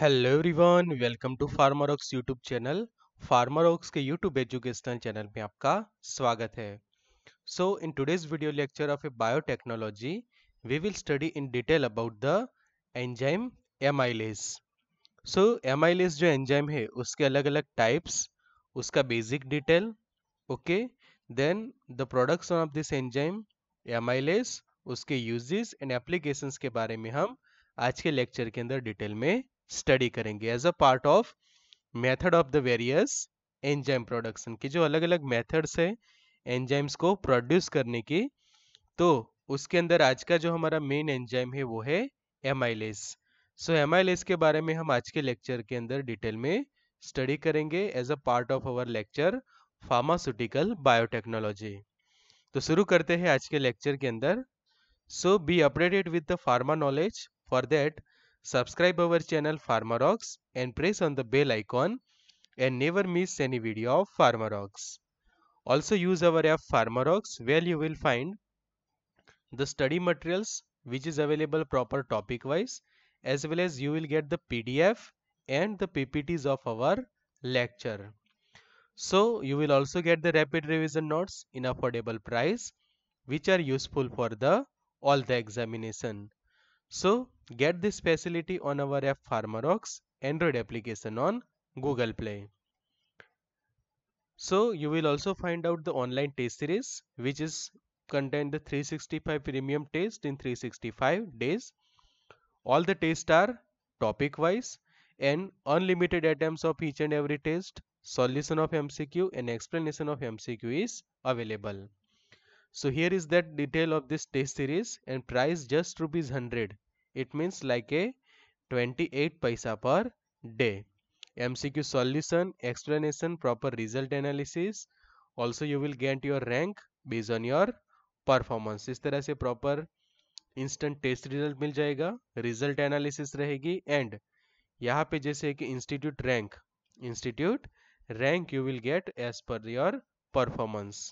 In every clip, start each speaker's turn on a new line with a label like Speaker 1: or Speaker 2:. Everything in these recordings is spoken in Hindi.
Speaker 1: Hello everyone welcome to Ox YouTube channel Ox के यूट्यूब एजुकेशनल चैनल में आपका स्वागत है so in today's video lecture of a biotechnology we will study in detail about the enzyme amylase so amylase जो एंजाइम है उसके अलग अलग टाइप्स उसका basic detail okay then the production of this enzyme amylase उसके यूजेस एंड एप्लीकेशंस के बारे में हम आज के लेक्चर के अंदर डिटेल में स्टडी करेंगे as a part of method of the various enzyme production की जो अलग अलग मेथड्स है एंजाइम्स को प्रोड्यूस करने की तो उसके अंदर आज का जो हमारा मेन एंजाइम है वो है एमाइलेस सो एमाइलेस के बारे में हम आज के लेक्चर के अंदर डिटेल में स्टडी करेंगे as a part of our lecture pharmaceutical biotechnology तो शुरू करते हैं आज के लेक्चर के अंदर so be updated with the pharma knowledge for that Subscribe our channel PharmaRox and press on the bell icon and never miss any video of PharmaRox. Also use our app PharmaRox where you will find the study materials which is available proper topic wise as well as you will get the PDF and the PPTs of our lecture. So you will also get the rapid revision notes in affordable price which are useful for the all the examination. So get this facility on our app PharmaRox Android application on Google Play. So you will also find out the online test series which is contain the 365 premium test in 365 days. All the tests are topic wise and unlimited attempts of each and every test, solution of MCQ and explanation of MCQ is available. so here is that detail of this test series and price just rupees 100 it means like a 28 paisa per day mcq solution explanation proper result analysis also you will get your rank based on your performance इस तरह से proper instant test result mil jayega result analysis rahegi and यहाँ pe जैसे ki institute rank institute rank you will get as per your performance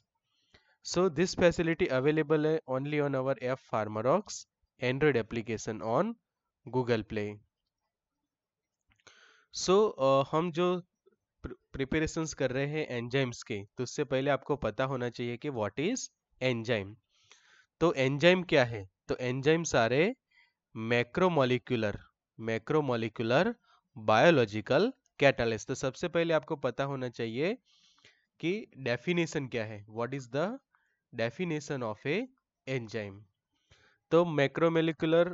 Speaker 1: So this facility available eh, only on our F Pharmarox Android application on Google Play. So uh, हम जो प्रिपेरेशन कर रहे हैं एंजाइम्स के तो उससे पहले आपको पता होना चाहिए कि वॉट इज एंजाइम तो एंजाइम क्या है तो एंजाइम सारे मैक्रोमोलिकुलर मैक्रोमोलिकुलर बायोलॉजिकल कैटलिस्ट तो सबसे पहले आपको पता होना चाहिए कि डेफिनेशन क्या है what is the definition of a enzyme तो मैक्रोमोलिकुलर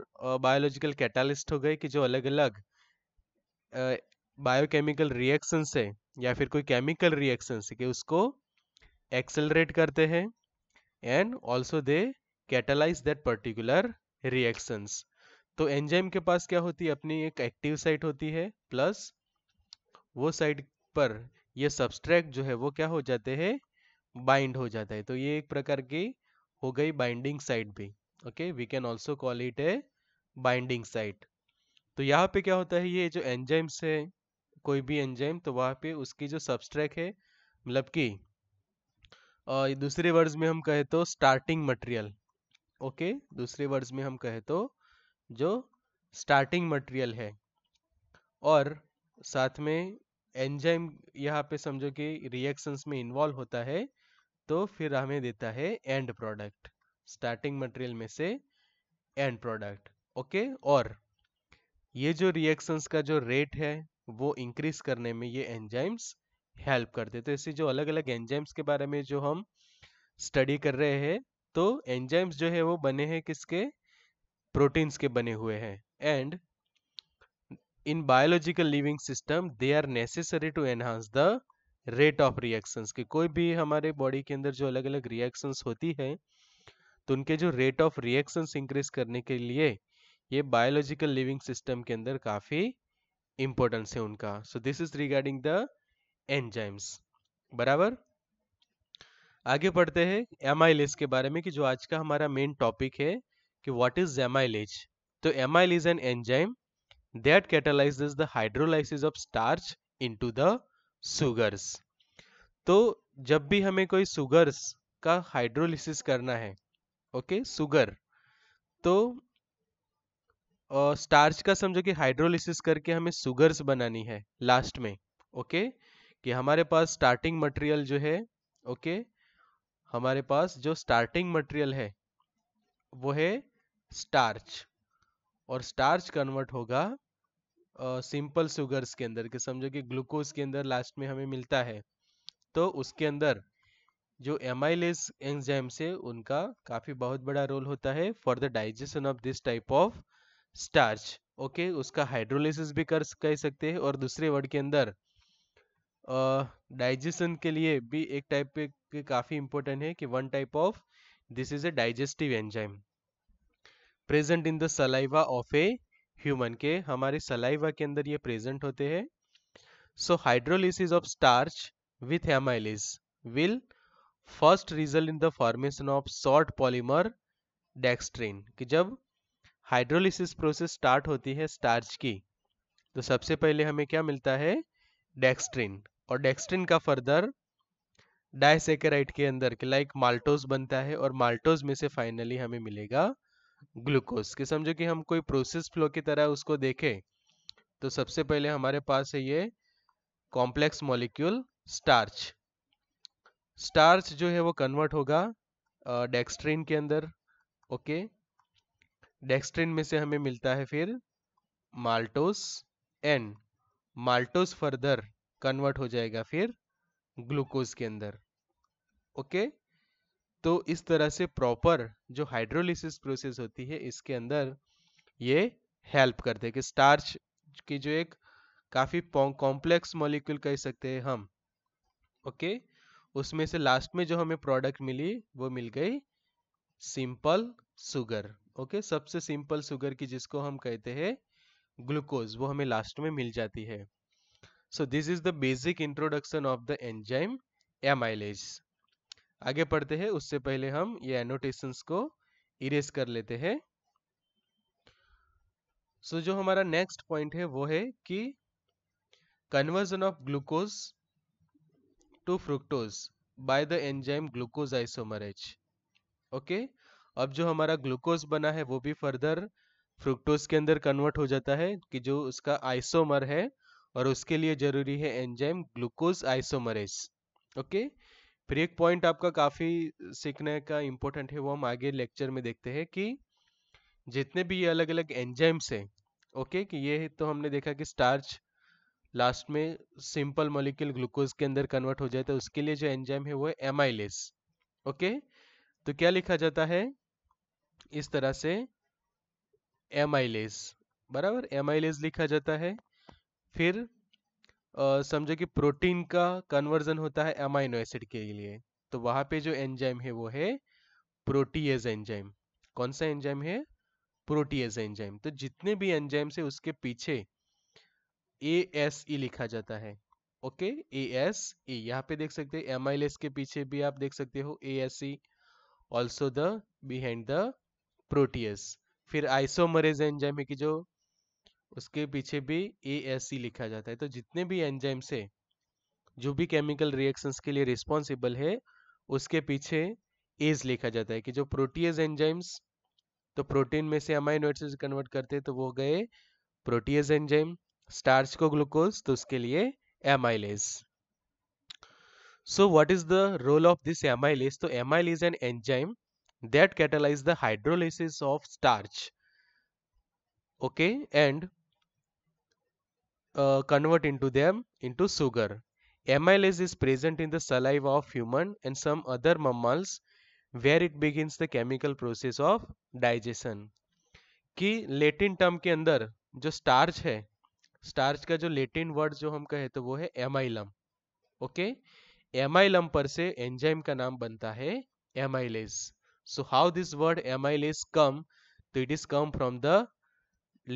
Speaker 1: बायोलॉजिकल कैटालिस्ट हो गए कि जो अलग अलग बायोकेमिकल रिएक्शन से या फिर कोई केमिकल रिएक्शन से कि उसको एक्सेलरेट करते हैं and also they catalyse that particular reactions तो एंजाइम के पास क्या होती है अपनी एक एक्टिव साइट होती है प्लस वो साइट पर ये सब्सट्रैक्ट जो है वो क्या हो जाते हैं बाइंड हो जाता है तो ये एक प्रकार की हो गई बाइंडिंग साइट भी okay we can also call it a binding site तो यहाँ पे क्या होता है ये जो एंजाइम्स है कोई भी एंजाइम तो वहां पे उसकी जो सबस्ट्रेक है मतलब कि दूसरे वर्ड्स में हम कहे तो स्टार्टिंग मटेरियल ओके दूसरे वर्ड्स में हम कहे तो जो स्टार्टिंग मटेरियल है और साथ में एंजाइम यहाँ पे समझो कि रिएक्शंस में इन्वॉल्व होता है तो फिर हमें देता है एंड प्रोडक्ट स्टार्टिंग मटेरियल में से एंड प्रोडक्ट ओके और ये जो रिएक्शंस का जो रेट है वो इंक्रीज करने में ये एंजाइम्स हेल्प करते तो ऐसे जो अलग अलग एंजाइम्स के बारे में जो हम स्टडी कर रहे हैं तो एंजाइम्स जो है वो बने हैं किसके प्रोटीन्स के बने हुए हैं and in biological living system they are necessary to enhance the rate of reactions की कोई भी हमारे बॉडी के अंदर जो अलग अलग रिएक्शंस होती है तो उनके जो रेट ऑफ रिएक्शंस इंक्रीज करने के लिए ये बायोलॉजिकल लिविंग सिस्टम के अंदर काफ़ी इंपॉर्टेंस है उनका so this is regarding the enzymes बराबर आगे पढ़ते हैं एमाइलेज के बारे में कि जो आज का हमारा मेन टॉपिक है कि व्हाट इज एमाइलेज तो amyl is an enzyme that catalyse the hydrolysis of starch into the sugars तो जब भी हमें कोई सुगर्स का हाइड्रोलिसिस करना है ओके सुगर तो स्टार्च का समझो कि हाइड्रोलिसिस करके हमें सुगर्स बनानी है लास्ट में ओके कि हमारे पास स्टार्टिंग मटेरियल जो है ओके हमारे पास जो स्टार्टिंग मटेरियल है वो है स्टार्च और स्टार्च कन्वर्ट होगा सिंपल शुगर्स के अंदर कि समझो कि ग्लूकोज के अंदर लास्ट में हमें मिलता है तो उसके अंदर जो एमाइलेस एंजाइम है उनका काफ़ी बहुत बड़ा रोल होता है for the digestion of this type of starch okay उसका हाइड्रोलिसिस भी कर कह सकते हैं और दूसरे वर्ड के अंदर डाइजेशन के लिए भी एक टाइप के काफ़ी इंपॉर्टेंट है कि one type of this is a digestive enzyme present in the saliva of a human के हमारे सलाइवा के अंदर ये प्रेजेंट होते हैं so hydrolysis of starch with amylase will first result in the formation of short polymer dextrin कि जब हाइड्रोलिसिस प्रोसेस स्टार्ट होती है स्टार्च की तो सबसे पहले हमें क्या मिलता है डेक्सट्रिन और डेक्सट्रिन का फर्दर डायसेकेराइट के अंदर लाइक माल्टोज बनता है और माल्टोज में से फाइनली हमें मिलेगा ग्लूकोज कि समझो कि हम कोई प्रोसेस फ्लो की तरह उसको देखें तो सबसे पहले हमारे पास है ये कॉम्प्लेक्स मॉलिक्यूल स्टार्च स्टार्च जो है वो कन्वर्ट होगा डेक्स्ट्रीन के अंदर ओके डेक्स्ट्रीन में से हमें मिलता है फिर maltose and maltose further convert हो जाएगा फिर ग्लूकोज के अंदर ओके okay? तो इस तरह से प्रॉपर जो हाइड्रोलिसिस प्रोसेस होती है इसके अंदर ये हेल्प करते हैं कि स्टार्च की जो एक काफ़ी कॉम्प्लेक्स मॉलिक्यूल कह सकते हैं हम ओके उसमें से लास्ट में जो हमें प्रोडक्ट मिली वो मिल गई सिंपल सुगर ओके सबसे सिंपल सुगर की जिसको हम कहते हैं ग्लूकोज वो हमें लास्ट में मिल जाती है so this is the basic introduction of the enzyme amylase आगे पढ़ते हैं उससे पहले हम ये एनोटेशन को इरेज कर लेते हैं सो so, जो हमारा नेक्स्ट पॉइंट है वो है कि conversion of glucose to fructose by the enzyme glucose isomerase okay अब जो हमारा ग्लूकोज बना है वो भी फर्दर फ्रुक्टोज के अंदर कन्वर्ट हो जाता है कि जो उसका आइसोमर है और उसके लिए जरूरी है enzyme glucose isomerase okay okay? फिर एक पॉइंट आपका काफ़ी सीखने का इम्पोर्टेंट है वो हम आगे लेक्चर में देखते हैं कि जितने भी ये अलग अलग एंजाइम्स हैं ओके कि ये तो हमने देखा कि स्टार्च लास्ट में सिंपल मॉलिक्यूल ग्लूकोज के अंदर कन्वर्ट हो जाता है उसके लिए जो एंजाइम है वो है एमाइलेस ओके तो क्या लिखा जाता है इस तरह से एमाइलेस बराबर एमाइलेस लिखा जाता है फिर समझो कि प्रोटीन का कन्वर्जन होता है अमाइनो एसिड के लिए तो वहां पे जो एंजाइम है वो है प्रोटीएज एंजाइम कौन सा एंजाइम है प्रोटीएज एंजाइम तो जितने भी एंजाइम से उसके पीछे ए एस ई लिखा जाता है ओके ए एस ई यहाँ पे देख सकते हैं एमाइलेस के पीछे भी आप देख सकते हो A S E also the behind the protease फिर आइसोमरेज एंजाइम है कि जो उसके पीछे भी ए एस सी लिखा जाता है तो जितने भी एंजाइम्स है जो भी केमिकल रिएक्शंस के लिए रिस्पॉन्सिबल है उसके पीछे एज लिखा जाता है कि जो प्रोटीज एंजाइम्स तो प्रोटीन में से अमाइनो एसिड कन्वर्ट करते हैं तो वो गए प्रोटीज एंजाइम स्टार्च को ग्लूकोज तो उसके लिए amylase so what is the role of this amylase तो amyl is an enzyme that catalyse the hydrolysis of starch okay and convert into them into sugar. Amylase is present in the saliva of human and some other mammals where it begins the chemical process of digestion. ki latin term ke andar jo starch hai starch ka jo latin word jo hum kahe to wo hai amylum okay amylum par se enzyme ka naam banta hai amylase so how this word amylase come so it is come from the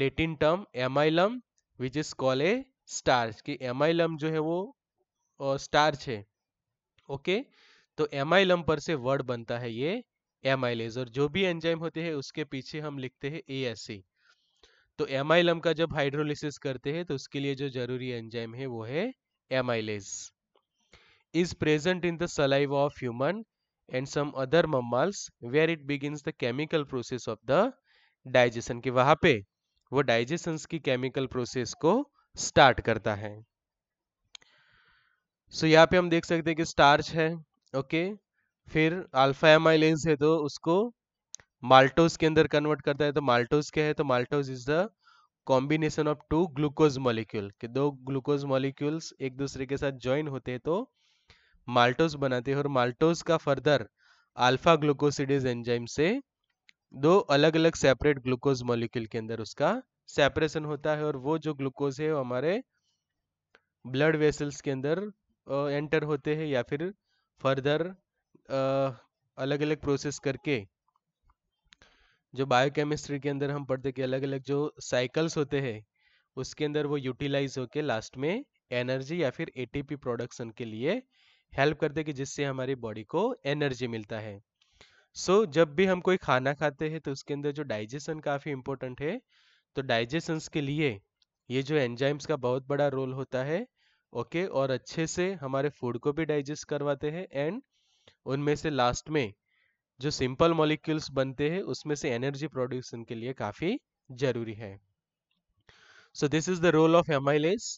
Speaker 1: latin term amylum which is call a starch कि एमाइलम जो है वो स्टार्च है ओके तो एमाइलम पर से वर्ड बनता है ये एमाइलेज और जो भी एंजाइम होते हैं उसके पीछे हम लिखते हैं ए एस सी तो एमाइलम का जब हाइड्रोलिसिस करते हैं तो उसके लिए जो जरूरी एंजाइम है वो है amylase is present in the saliva of human and some other mammals where it begin the chemical process of the digestion के वहां पे वो डाइजेशन की केमिकल प्रोसेस को स्टार्ट करता है सो so, यहाँ पे हम देख सकते हैं कि स्टार्च है ओके फिर अल्फा एमाइलेंस है तो उसको माल्टोज के अंदर कन्वर्ट करता है तो माल्टोज क्या है तो maltose is the combination of two glucose molecule कि दो ग्लूकोज मॉलिक्यूल्स एक दूसरे के साथ ज्वाइन होते हैं तो माल्टोज बनाते हैं और माल्टोज का फर्दर अल्फा ग्लूकोसिडेज एंजाइम से दो अलग अलग सेपरेट ग्लूकोज मॉलिक्यूल के अंदर उसका सेपरेशन होता है और वो जो ग्लूकोज है वो हमारे ब्लड वेसल्स के अंदर एंटर होते हैं या फिर फर्दर अलग अलग प्रोसेस करके जो बायोकेमिस्ट्री के अंदर हम पढ़ते कि अलग अलग जो साइकल्स होते हैं उसके अंदर वो यूटिलाइज होके लास्ट में एनर्जी या फिर एटीपी प्रोडक्शन के लिए हेल्प करते कि जिससे हमारी बॉडी को एनर्जी मिलता है सो so, जब भी हम कोई खाना खाते हैं तो उसके अंदर जो डाइजेशन काफ़ी इंपॉर्टेंट है तो डाइजेशंस के लिए ये जो एंजाइम्स का बहुत बड़ा रोल होता है ओके okay, और अच्छे से हमारे फूड को भी डाइजेस्ट करवाते हैं एंड उनमें से लास्ट में जो सिंपल मॉलिक्यूल्स बनते हैं उसमें से एनर्जी प्रोड्यूशन के लिए काफ़ी जरूरी है so this is the role of amylase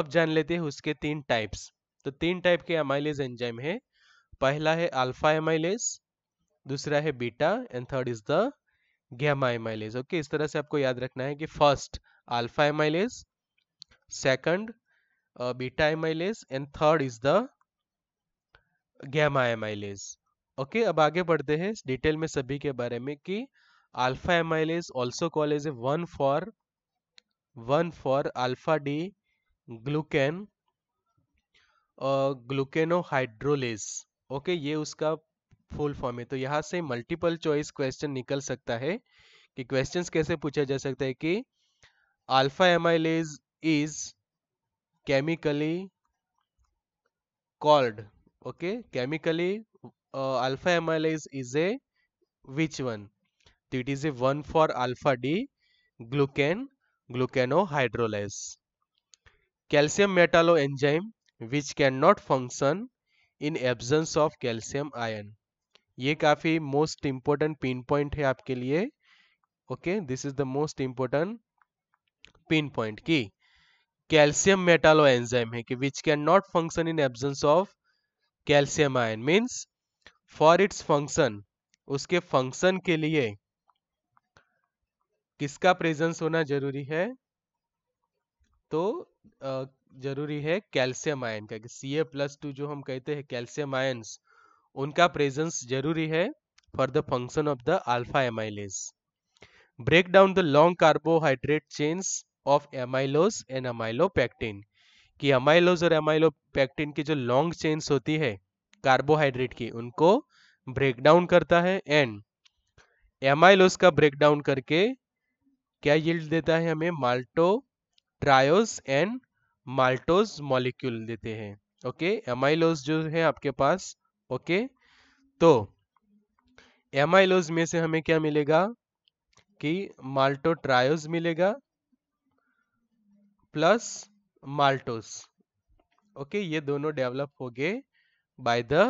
Speaker 1: अब जान लेते हैं उसके तीन टाइप्स तो तीन टाइप के एमाइलेज एंजाइम है पहला है अल्फा एमाइलेज दूसरा है beta and third is the gamma amylase okay इस तरह से आपको याद रखना है कि first alpha amylase second beta amylase and third is the gamma amylase okay अब आगे बढ़ते हैं डिटेल में सभी के बारे में कि alpha amylase also call is a one four one four alpha D glucan glucano hydrolase okay ये उसका फुल फॉर्म में तो यहाँ से मल्टीपल चॉइस क्वेश्चन निकल सकता है कि क्वेश्चंस कैसे पूछा जा सकता है कि alpha amylase is chemically called okay chemically alpha amylase is a which one तो it is a one four alpha D glucan glucano hydrolyse calcium metallo enzyme which can not function in absence of calcium ion ये काफ़ी मोस्ट इंपोर्टेंट पिन पॉइंट है आपके लिए okay this is the most important pin point की कैल्शियम मेटालो एंजाइम है कि which can not function in absence of calcium ion means for its function उसके फंक्शन के लिए किसका प्रेजेंस होना जरूरी है तो जरूरी है कैल्शियम आयन का कि सी ए प्लस टू जो हम कहते हैं कैल्शियम आयन्स उनका प्रेजेंस जरूरी है for the function of the alpha amylase break down the long carbohydrate chains of amylose and amylopectin कि अमाइलोज और एमाइलोपैक्टिन की जो लॉन्ग चेन्स होती है कार्बोहाइड्रेट की उनको ब्रेक डाउन करता है एंड एमाइलोज का ब्रेक डाउन करके क्या यील्ड देता है हमें maltotriose and maltose molecule देते हैं ओके एमाइलोज जो है आपके पास ओके तो एमाइलोज में से हमें क्या मिलेगा कि माल्टोट्रायोज मिलेगा प्लस माल्टोस ओके ये दोनों डेवलप हो गए बाय द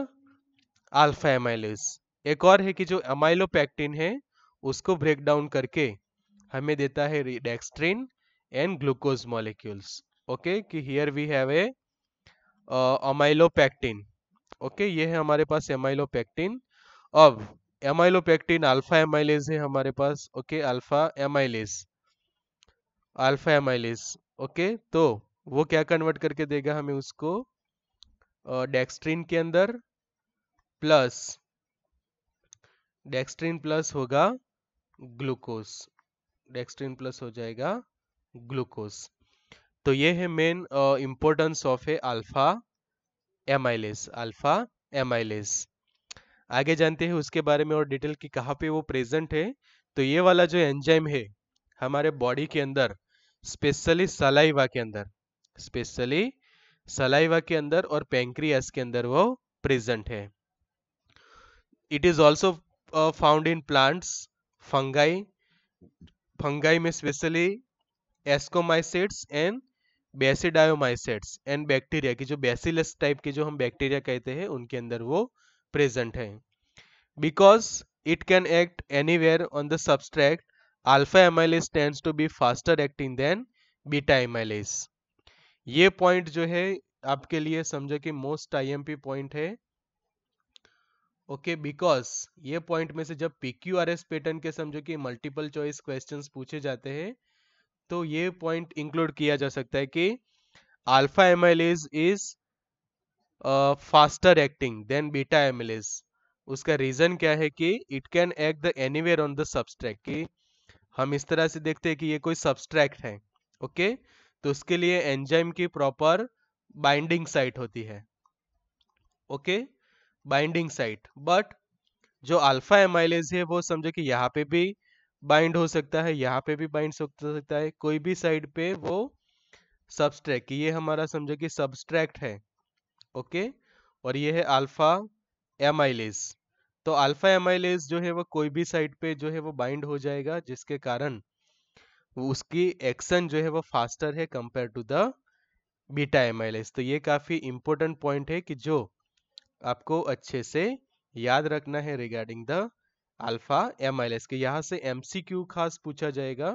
Speaker 1: अल्फा एमाइलोज एक और है कि जो एमाइलोपैक्टिन है उसको ब्रेक डाउन करके हमें देता है redextrin and glucose molecules okay कि here we have a amylopectin okay ये है हमारे पास एमाइलोपेक्टिन अब एमाइलोपेक्टिन अल्फा एमाइलेज है हमारे पास okay alpha amylase alpha amylase okay तो वो क्या कन्वर्ट करके देगा हमें उसको डेक्सट्रीन के अंदर प्लस डेक्सट्रीन प्लस होगा ग्लूकोज डेक्सट्रीन प्लस हो जाएगा ग्लूकोज तो ये है main importance of a alpha amylase alpha amylase आगे जानते हैं उसके बारे में और डिटेल कि कहाँ पे वो प्रेजेंट है तो ये वाला जो एंजाइम है हमारे बॉडी के अंदर स्पेशली सलाइवा के अंदर स्पेशली सलाइवा के अंदर और पेंक्रियास के अंदर वो प्रेजेंट है it is also found in plants fungi fungi में specially ascomycetes and basidiomycetes and bacteria की जो बेसिलस टाइप के जो हम बैक्टीरिया कहते हैं उनके अंदर वो प्रेजेंट है because it can act anywhere on the substrate alpha amylase tends to be faster acting than beta amylase ये पॉइंट जो है आपके लिए समझो कि मोस्ट आईएमपी पॉइंट है ओके okay, बिकॉज ये पॉइंट में से जब पीक्यूआरएस पैटर्न के समझो कि मल्टीपल चॉइस क्वेश्चंस पूछे जाते हैं तो ये पॉइंट इंक्लूड किया जा सकता है कि alpha amylase is faster acting than beta amylase उसका रीजन क्या है कि it can act the anywhere on the substrate कि हम इस तरह से देखते हैं कि ये कोई सब्सट्रैक्ट है ओके तो उसके लिए एंजाइम की प्रॉपर बाइंडिंग साइट होती है ओके बाइंडिंग साइट बट जो अल्फा एमाइलेज है वो समझो कि यहाँ पे भी बाइंड हो सकता है यहाँ पे भी बाइंड हो सकता है कोई भी साइड पे वो सबस्ट्रैक्ट ये हमारा समझो कि सबस्ट्रैक्ट है ओके और ये है अल्फा एमाइलेज तो अल्फा एमाइलेज जो है वो कोई भी साइड पे जो है वो बाइंड हो जाएगा जिसके कारण उसकी एक्शन जो है वो फास्टर है compare to the beta amylase तो ये काफ़ी इंपोर्टेंट पॉइंट है कि जो आपको अच्छे से याद रखना है regarding the alpha M L S के यहाँ से एम सी क्यू खास पूछा जाएगा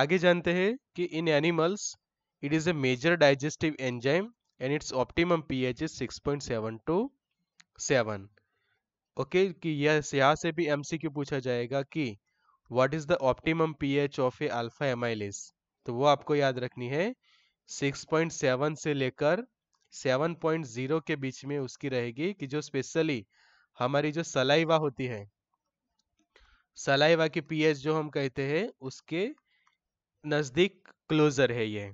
Speaker 1: आगे जानते हैं कि in animals it is a major digestive enzyme and its optimum pH is 6.7 to 7 okay कि यस यहाँ से भी एमसीक्यू पूछा जाएगा कि what is the optimum pH of a alpha amylase तो वो आपको याद रखनी है 6.7 से लेकर 7.0 के बीच में उसकी रहेगी कि जो स्पेशली हमारी जो सलाइवा होती है सलाइवा की पीएच जो हम कहते हैं उसके नजदीक क्लोजर है ये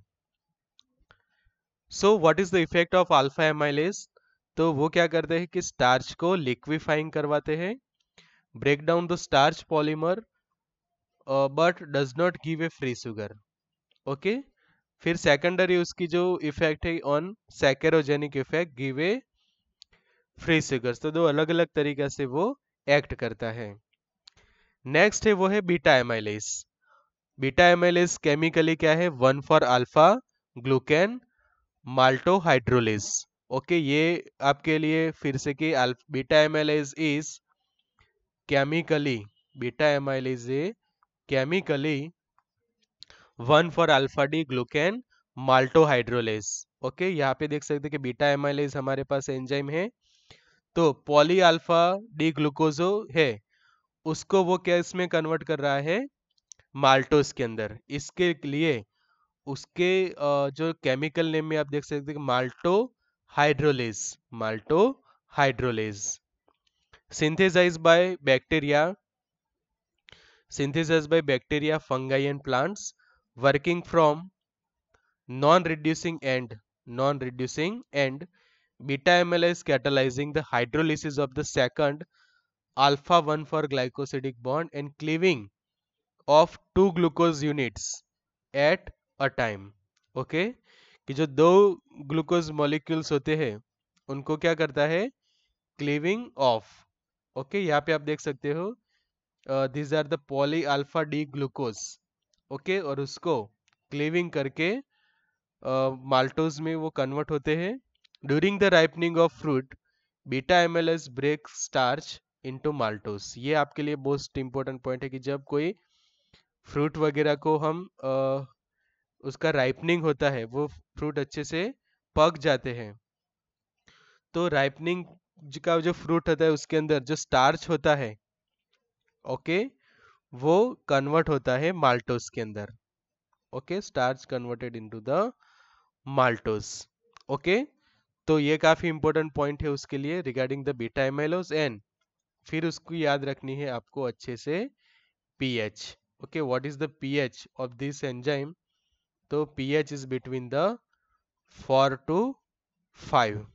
Speaker 1: so what is the effect of alpha amylase तो वो क्या करते हैं कि स्टार्च को लिक्विफाइंग करवाते हैं break down the starch polymer but does not give a free sugar okay फिर सेकेंडरी उसकी जो इफेक्ट है on saccharogenic effect give a free sugar तो दो अलग अलग तरीका से वो एक्ट करता है नेक्स्ट है वो है beta amylase beta amylase chemically क्या है one four alpha glucan maltohydrolase okay ये आपके लिए फिर से कि beta amylase is chemically beta amylase a chemically one four alpha D glucan maltohydrolase okay यहाँ पे देख सकते कि बीटा एमाइलेस हमारे पास एंजाइम है तो पॉली अल्फा डी ग्लूकोजो है उसको वो क्या इसमें कन्वर्ट कर रहा है माल्टोस के अंदर इसके लिए उसके जो केमिकल नेम में आप देख सकते हैं maltohydrolase maltohydrolase synthesise by bacteria synthesise by bacteria fungi and plants working from non reducing end non reducing end beta M L MLA catalysing the hydrolysis of the second alpha 1 for glycosidic bond and cleaving of two glucose units at a time okay कि जो दो ग्लूकोज मॉलिक्यूल्स होते हैं उनको क्या करता है क्लीविंग ऑफ ओके यहाँ पे आप देख सकते हो these are the poly alpha D glucose okay और उसको क्लीविंग करके माल्टोज uh, में वो कन्वर्ट होते हैं during the ripening of fruit beta M L S break starch into maltose ये आपके लिए मोस्ट इम्पोर्टेंट पॉइंट है कि जब कोई फ्रूट वगैरह को हम आ, उसका राइपनिंग होता है वो फ्रूट अच्छे से पक जाते हैं तो राइपनिंग का जो फ्रूट होता है उसके अंदर जो स्टार्च होता है ओके वो कन्वर्ट होता है माल्टोस के अंदर okay starch converted into the maltose okay तो ये काफी इंपॉर्टेंट पॉइंट है उसके लिए regarding the beta amylase and फिर उसको याद रखनी है आपको अच्छे से pH okay what is the pH of this enzyme तो pH is between the four to five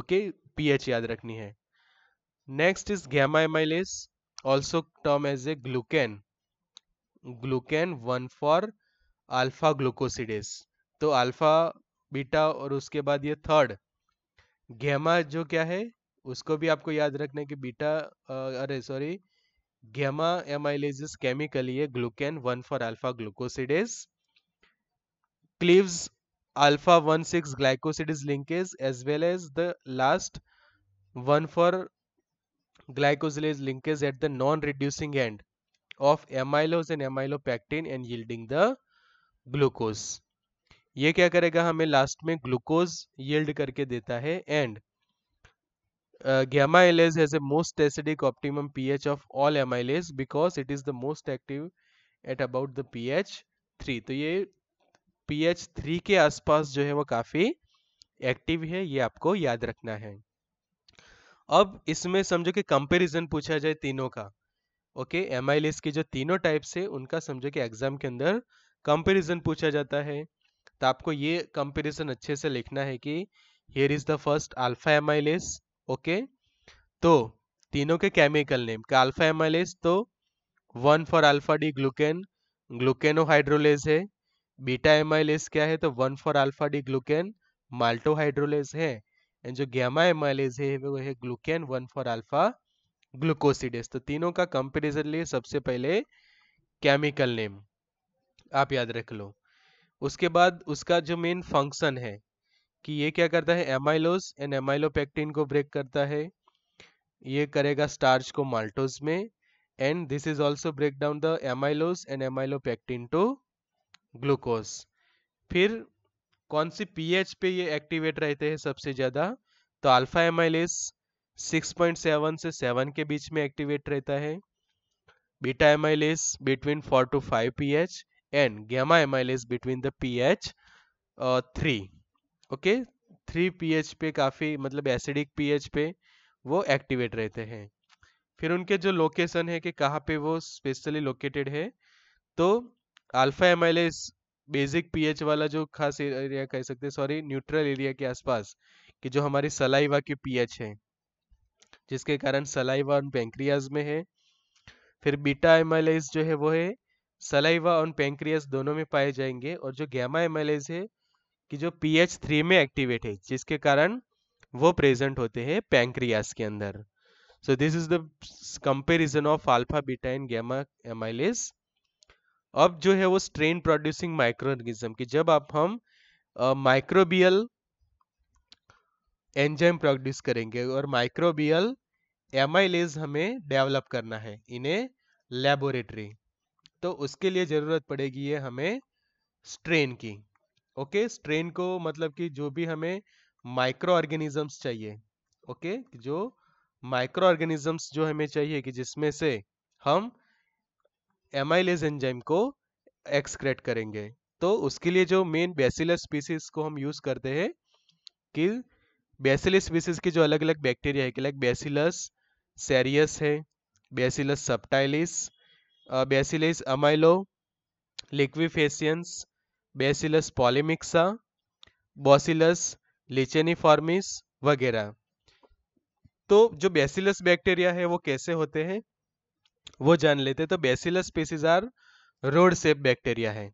Speaker 1: okay pH याद रखनी है next is gamma amylase also term as a glucan glucan one four alpha glucosidase तो अल्फा बीटा और उसके बाद ये थर्ड गैमा जो क्या है उसको भी आपको याद रखना है कि बीटा अरे सॉरी गेमा एमाइलेज केमिकली है glucan one four alpha glucosidase cleaves alpha one six glycosidic linkage as well as the last one four glycosidase linkage at the non reducing end of amylose and amylopectin and yielding the glucose ये क्या करेगा हमें लास्ट में ग्लूकोज यील्ड करके देता है and uh, gamma amylase has a most acidic optimum pH of all amylase because it is the most active at about the pH 3 तो ये pH 3 के आसपास जो है वो काफ़ी एक्टिव है ये आपको याद रखना है अब इसमें समझो कि कंपैरिजन पूछा जाए तीनों का ओके एमाइलिस के जो तीनों टाइप्स है उनका समझो कि एग्जाम के अंदर कंपैरिजन पूछा जाता है तो आपको ये कंपैरिजन अच्छे से लिखना है कि here is the first alpha amylase okay तो तीनों के केमिकल नेम का अल्फा एमाइलेज तो one four alpha D glucan glucanohydrolase है बीटा एम क्या है तो one four alpha D glucan maltohydrolase है एंड जो गैमा एमाइलेज है वो है glucan one four alpha glucosidase तो तीनों का कंपेरिजन लिए सबसे पहले केमिकल नेम आप याद रख लो उसके बाद उसका जो मेन फंक्शन है कि ये क्या करता है एमाइलोज एंड एमाइलोपेक्टिन को ब्रेक करता है ये करेगा स्टार्च को माल्टोज में and this is also break down the amylose and amylopectin to glucose फिर कौन सी पीएच पे ये एक्टिवेट रहते हैं सबसे ज़्यादा तो अल्फा एमाइलेस 6.7 से 7 के बीच में एक्टिवेट रहता है beta amylase between 4 to 5 pH and gamma amylase between the pH three okay three pH पे काफ़ी मतलब एसिडिक पीएच पे वो एक्टिवेट रहते हैं फिर उनके जो लोकेशन है कि कहाँ पे वो स्पेशली लोकेटेड है तो अल्फा एमाइलेज बेसिक पीएच वाला जो खास एरिया कह सकते हैं सॉरी न्यूट्रल एरिया के आसपास कि जो हमारी सलाइवा की पीएच है जिसके कारण सलाइवा ऑन पेंक्रियाज में है फिर बीटा एमाइलेज जो है वो है सलाइवा ऑन पेंक्रियाज दोनों में पाए जाएंगे और जो गैमा एमाइलेज है कि जो पीएच थ्री में एक्टिवेट है जिसके कारण वो प्रेजेंट होते हैं पैंक्रियास के अंदर so this is the comparison of alpha beta and gamma amylase अब जो है वो स्ट्रेन प्रोड्यूसिंग माइक्रो ऑर्गेनिज्म की जब आप हम माइक्रोबियल एंजाइम प्रोड्यूस करेंगे और माइक्रोबियल एमाइलेज हमें डेवलप करना है इन्हें लेबोरेटरी तो उसके लिए ज़रूरत पड़ेगी है हमें स्ट्रेन की ओके स्ट्रेन को मतलब कि जो भी हमें माइक्रो ऑर्गेनिजम्स चाहिए ओके जो माइक्रो ऑर्गेनिजम्स जो हमें चाहिए कि जिसमें से हम एमाइलेज एंजाइम को एक्सक्रेट करेंगे तो उसके लिए जो मेन बेसिलस स्पीसीज को हम यूज करते हैं कि बेसिलस स्पीसीज के जो अलग अलग बैक्टीरिया है कि लाइक बेसिलस सेरियस है bacillus subtilis bacillus amyloliquefaciens bacillus polymyxa bacillus licheniformis वगैरह तो जो बेसिलस बैक्टीरिया है वो कैसे होते हैं वो जान लेते तो bacillus species are rod shape bacteria है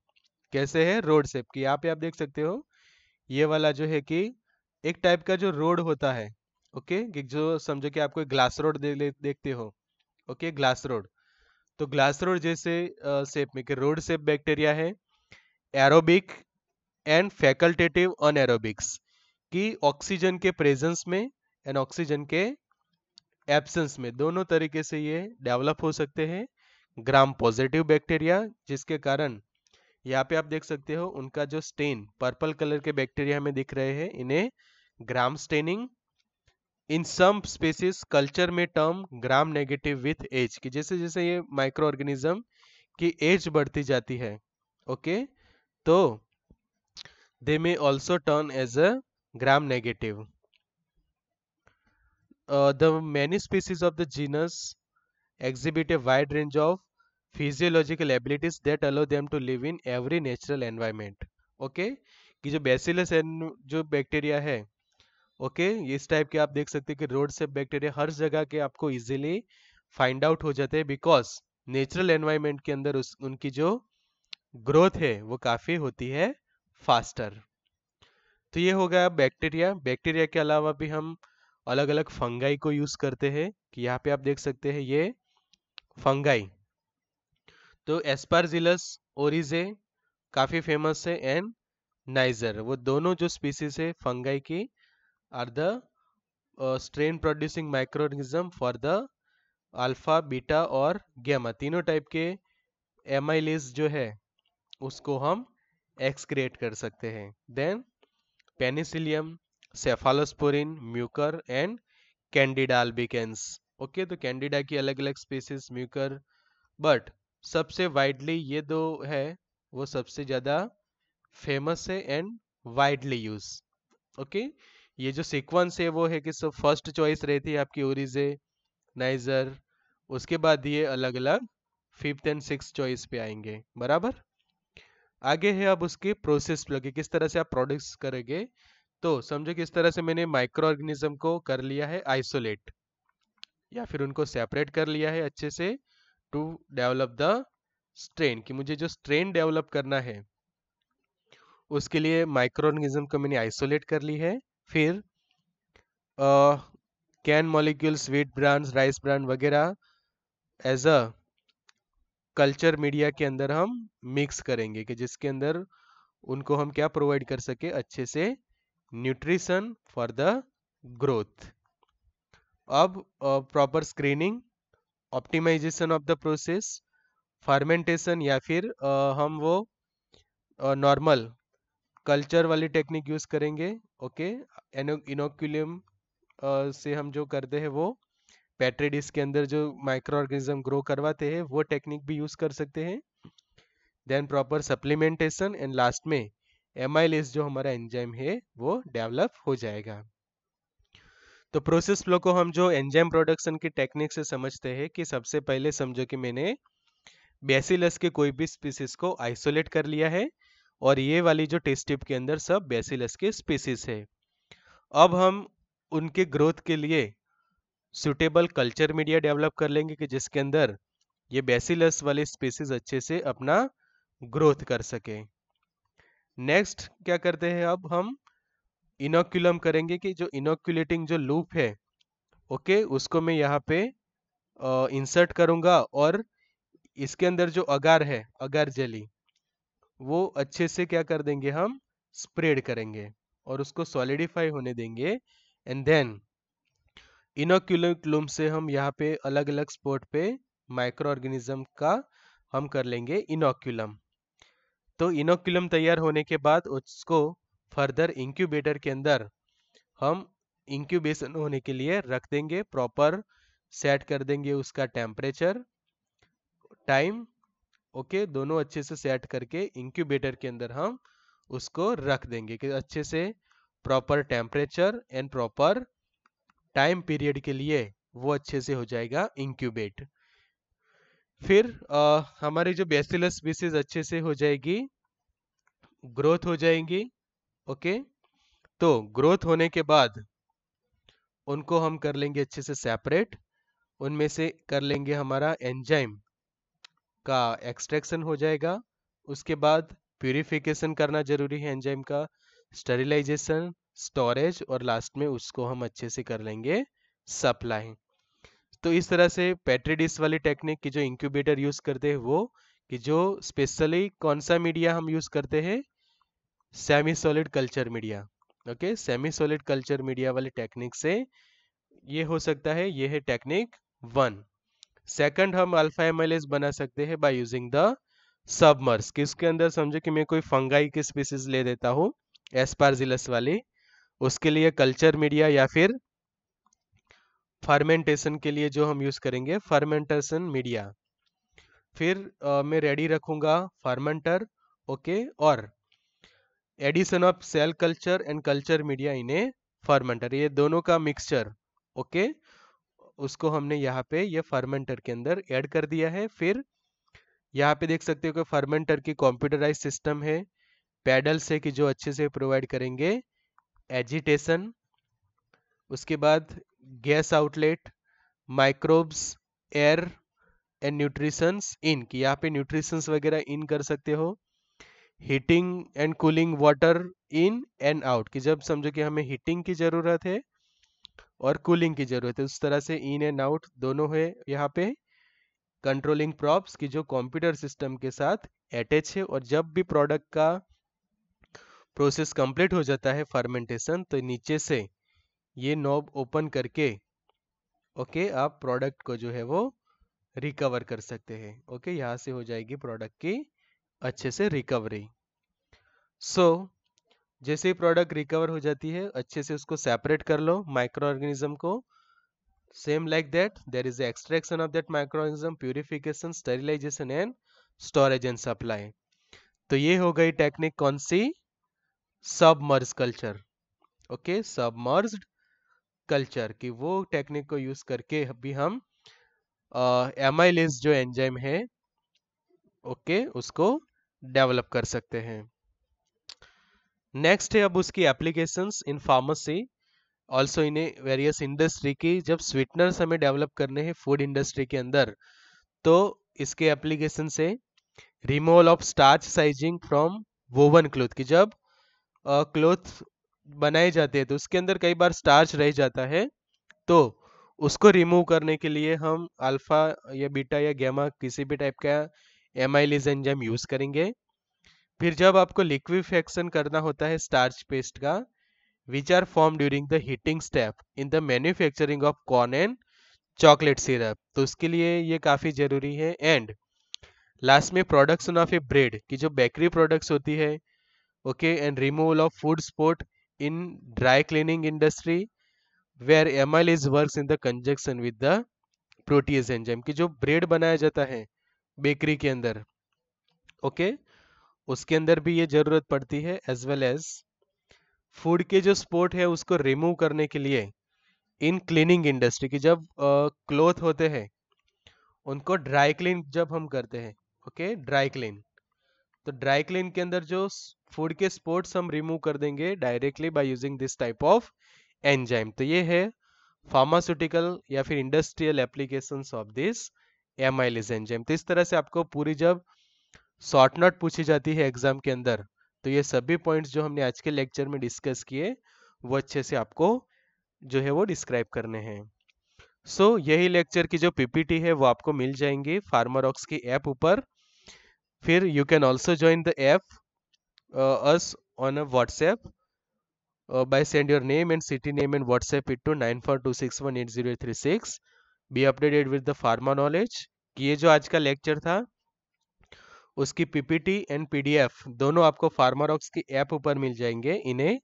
Speaker 1: कैसे है रोड सेप की यहाँ पे आप देख सकते हो ये वाला जो है कि एक टाइप का जो रोड होता है ओके okay? जो समझो कि आपको ग्लास रोड दे, दे, देखते हो ओके ग्लास रोड तो ग्लास रोड जैसे आ, सेप में कि रोड सेप बैक्टीरिया है एरोबिक एंड फैकल्टेटिव अनएरोबिक्स कि ऑक्सीजन के प्रेजेंस में एंड ऑक्सीजन के एब्सेंस में दोनों तरीके से ये डेवलप हो सकते हैं ग्राम पॉजिटिव बैक्टीरिया जिसके कारण यहाँ पे आप देख सकते हो उनका जो स्टेन पर्पल कलर के बैक्टीरिया में दिख रहे हैं इन्हें gram staining in some species culture में term gram negative with as कि जैसे जैसे ये माइक्रो ऑर्गेनिज्म की एज बढ़ती जाती है ओके okay? तो they may also turn as a gram negative the many species of the genus exhibit a wide range of physiological abilities that allow them to live in every natural environment okay कि जो बेसिलस जो बैक्टीरिया है ओके okay? इस टाइप के आप देख सकते हैं कि रोड से बैक्टीरिया हर जगह के आपको इजीली फाइंड आउट हो जाते हैं बिकॉज नेचुरल एनवायरमेंट के अंदर उस उनकी जो ग्रोथ है वो काफ़ी होती है फास्टर तो ये हो गया बैक्टीरिया बैक्टीरिया के अलावा भी हम अलग अलग फंगाई को यूज़ करते हैं कि यहाँ पे आप देख सकते हैं ये फंगाई तो एस्पारजिलस ओरिजे काफ़ी फेमस है एंड नाइजर वो दोनों जो स्पीसीज है फंगाई की are the strain producing microorganism for the alpha beta और गैमा तीनों टाइप के एमाइलिस जो है उसको हम एक्सक्रेट कर सकते हैं then penicillium cephalosporin mucor and candida albicans okay तो कैंडिडा की अलग अलग स्पीसीज म्यूकर बट सबसे वाइडली ये दो है वो सबसे ज़्यादा फेमस है एंड वाइडली यूज ओके ये जो सीक्वेंस है वो है कि सब फर्स्ट चॉइस रहती है आपकी ओरिजे नाइजर उसके बाद ये अलग अलग फिफ्थ एंड सिक्स चॉइस पे आएंगे बराबर आगे है अब उसके प्रोसेस लगे किस तरह से आप प्रोड्यूस करेंगे तो समझो किस तरह से मैंने माइक्रो ऑर्गेनिज्म को कर लिया है आइसोलेट या फिर उनको सेपरेट कर लिया है अच्छे से टू डेवलप द स्ट्रेन कि मुझे जो स्ट्रेन डेवलप करना है उसके लिए माइक्रो ऑर्गेनिज्म को मैंने आइसोलेट कर ली है फिर can molecules wheat bran rice bran वगैरह एज अ कल्चर मीडिया के अंदर हम मिक्स करेंगे कि जिसके अंदर उनको हम क्या प्रोवाइड कर सके अच्छे से न्यूट्रिशन फॉर द ग्रोथ अब proper screening optimization of the process fermentation या फिर आ, हम वो नॉर्मल कल्चर वाली टेक्निक यूज करेंगे ओके इनोक्यूलियम से हम जो करते हैं वो पैट्रेडिस के अंदर जो माइक्रो ऑर्गेनिज्म ग्रो करवाते हैं वो टेक्निक भी यूज कर सकते हैं then proper supplementation and last में एम जो हमारा एंजाइम है वो डेवलप हो जाएगा तो प्रोसेस फ्लो को हम जो एंजाइम प्रोडक्शन की टेक्निक से समझते हैं कि सबसे पहले समझो कि मैंने बेसिलस के कोई भी स्पीसीज को आइसोलेट कर लिया है और ये वाली जो टेस्ट के अंदर सब बेसिलस के स्पीसीज है अब हम उनके ग्रोथ के लिए सुटेबल कल्चर मीडिया डेवलप कर लेंगे कि जिसके अंदर ये बेसिलस वाली स्पीसीज अच्छे से अपना ग्रोथ कर सके नेक्स्ट क्या करते हैं अब हम इनोक्यूलम करेंगे कि जो इनोक्यूलेटिंग जो लूप है ओके okay, उसको मैं यहाँ पे इंसर्ट करूँगा और इसके अंदर जो अगार है अगार जेली वो अच्छे से क्या कर देंगे हम स्प्रेड करेंगे और उसको सॉलिडिफाई होने देंगे एंड देन इनोक्यूलम से हम यहाँ पे अलग अलग स्पोर्ट पे माइक्रो ऑर्गेनिज्म का हम कर लेंगे इनोक्यूलम तो इनोक्यूलम तैयार होने के बाद उसको फर्दर इंक्यूबेटर के अंदर हम इंक्यूबेशन होने के लिए रख देंगे प्रॉपर सेट कर देंगे उसका टेम्परेचर टाइम ओके दोनों अच्छे से सेट करके इंक्यूबेटर के अंदर हम उसको रख देंगे कि अच्छे से proper temperature and proper time period के लिए वो अच्छे से हो जाएगा इंक्यूबेट फिर आ, हमारी जो बेसिलस स्पीसीज अच्छे से हो जाएगी ग्रोथ हो जाएंगी ओके तो ग्रोथ होने के बाद उनको हम कर लेंगे अच्छे से सेपरेट उनमें से कर लेंगे हमारा एंजाइम का एक्सट्रैक्शन हो जाएगा उसके बाद प्यूरिफिकेशन करना जरूरी है एंजाइम का स्टरिलाइजेशन स्टोरेज और लास्ट में उसको हम अच्छे से कर लेंगे सप्लाई तो इस तरह से पेट्रीडिस वाली टेक्निक की जो इंक्यूबेटर यूज़ करते हैं वो कि जो स्पेशली कौन सा मीडिया हम यूज़ करते हैं semi solid culture media okay semi solid culture media वाली टेक्निक से ये हो सकता है ये है टेक्निक वन सेकंड हम अल्फा एम बना सकते हैं बाय यूजिंग द सबमर्स किसके अंदर समझो कि मैं कोई फंगाई की स्पीसीज ले देता हूँ एस्पारजिलस वाली उसके लिए कल्चर मीडिया या फिर फर्मेंटेशन के लिए जो हम यूज करेंगे फर्मेंटेशन मीडिया फिर आ, मैं रेडी रखूंगा फर्मेंटर ओके और addition of cell culture and culture media in a fermenter ये दोनों का मिक्सचर ओके उसको हमने यहाँ पे ये फर्मेंटर के अंदर ऐड कर दिया है फिर यहाँ पे देख सकते हो कि फर्मेंटर की कंप्यूटराइज सिस्टम है पैडल्स है कि जो अच्छे से प्रोवाइड करेंगे एजिटेशन उसके बाद gas outlet microbes air and nutrients in कि यहाँ पे न्यूट्रिशंस वगैरह इन कर सकते हो heating and cooling water in and out कि जब समझो कि हमें हीटिंग की ज़रूरत है और कूलिंग की ज़रूरत है उस तरह से इन एंड आउट दोनों है यहाँ पे कंट्रोलिंग प्रॉप्स की जो कंप्यूटर सिस्टम के साथ अटैच है और जब भी प्रोडक्ट का प्रोसेस कंप्लीट हो जाता है फर्मेंटेशन तो नीचे से ये नॉब ओपन करके ओके आप प्रोडक्ट को जो है वो रिकवर कर सकते हैं ओके यहाँ से हो जाएगी प्रोडक्ट की अच्छे से रिकवरी सो so, जैसे ही प्रोडक्ट रिकवर हो जाती है अच्छे से उसको सेपरेट कर लो माइक्रो ऑर्गेनिज्म को same like that there is extraction of that microorganism purification sterilization and storage and supply तो ये हो गई टेक्निक कौन सी submerged culture okay submerged culture की वो टेक्निक को यूज करके भी हम एमाइलेज जो एंजाइम है ओके okay, उसको डेवलप कर सकते हैं नेक्स्ट है अब उसकी applications in pharmacy also in various industry की जब स्वीटनर्स हमें डेवलप करने हैं फूड इंडस्ट्री के अंदर तो इसके एप्लीकेशन से removal of starch sizing from woven cloth की जब क्लोथ बनाए जाते हैं तो उसके अंदर कई बार स्टार्च रह जाता है तो उसको रिमूव करने के लिए हम अल्फा या बीटा या गैमा किसी भी टाइप का एम एंजाइम यूज़ करेंगे फिर जब आपको लिक्विफेक्शन करना होता है स्टार्च पेस्ट का which are form during the heating step in the manufacturing of corn and chocolate syrup तो उसके लिए ये काफ़ी ज़रूरी है एंड लास्ट में प्रोडक्शन ऑफ ए ब्रेड की जो बेकरी प्रोडक्ट्स होती है okay and removal of food spot in dry cleaning industry where amylase works in the conjunction with the protease enzyme कि जो ब्रेड बनाया जाता है बेकरी के अंदर ओके okay? उसके अंदर भी ये जरूरत पड़ती है एज वेल एज फूड के जो स्पोर्ट है उसको रिमूव करने के लिए इन क्लीनिंग इंडस्ट्री की जब क्लोथ uh, होते हैं उनको ड्राई क्लीन जब हम करते हैं ओके ड्राई क्लीन तो ड्राई क्लीन के अंदर जो फूड के स्पोर्ट्स हम रिमूव कर देंगे directly by using this type of enzyme तो ये है फार्मास्यूटिकल या फिर इंडस्ट्रियल एप्लीकेशन ऑफ दिस एम एंजाइम तो इस तरह से आपको पूरी जब शॉर्ट नोट पूछी जाती है एग्जाम के अंदर तो ये सभी पॉइंट्स जो हमने आज के लेक्चर में डिस्कस किए वो अच्छे से आपको जो है वो डिस्क्राइब करने हैं सो so, यही लेक्चर की जो पीपीटी है वो आपको मिल जाएंगी फार्मारॉक्स की ऐप ऊपर फिर you can also join the app uh, us on a WhatsApp uh, by send your name and city name and WhatsApp it to 9426180836 Be updated with the pharma knowledge. कि ये जो आज का लेक्चर था उसकी पीपीटी एंड पीडीएफ दोनों आपको फार्मारॉक्स की ऐप ऊपर मिल जाएंगे इन्हें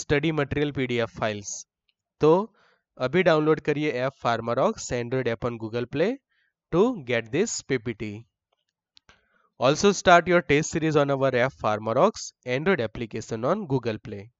Speaker 1: स्टडी मटेरियल पीडीएफ फाइल्स तो अभी डाउनलोड करिए app Pharmarox Android app on Google Play to get this PPT Also start your test series on our app PharmaRox Android application on Google Play.